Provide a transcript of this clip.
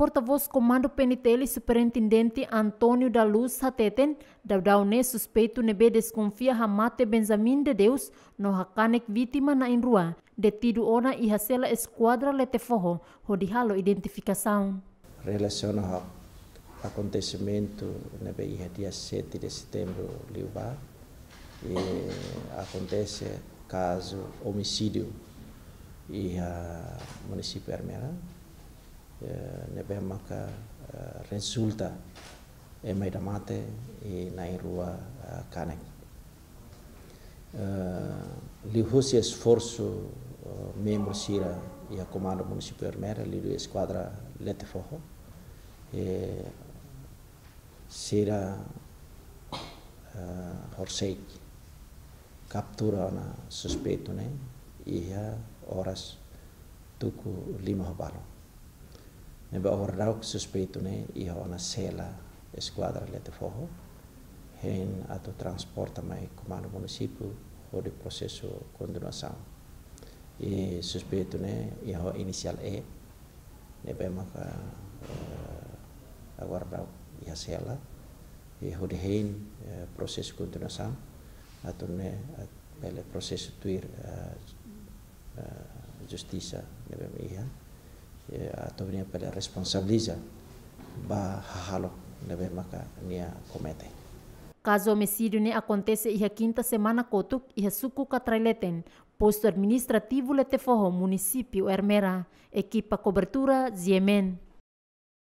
Porta-voz Comando PNTL, Superintendente Antônio da Luz da daudauné suspeito nebe desconfia hamate Benjamin de Deus, no hakanek vítima na enrua, detido ona e hacela esquadra leteforro, rodihalo identificação. Relaciona ao acontecimento nebe ia dia 7 de setembro, Liubá, e acontece caso homicídio e a município Armeirão be Behamaka eh, resulta e Maidamate i Nairua Kanek. Eh, eh, li husi esforço membro Sira e a Comando Municipal Hermera, li esquadra Lete Forro. Sira Horseik captura na suspeito, né? E horas tuku lima habalo. Men vi har också spritone i hona sela esquadra lite foho. Hen atau transporta mai komando munisipu ho di proseso continuação. E suspeito né, e ho inicial E, ne be maka uh, aguardar ia sela e ho di hen uh, proseso atau ne pele proseso tuir uh, eh, uh, eh, justiça ne be Eh, atau ni pada responsabiliza ba halo lebe maka nia komete Caso homicídio ne acontece ia quinta semana kotuk ia suku katraileten posto administrativo le tefoho municipio Ermera equipa cobertura Ziemen.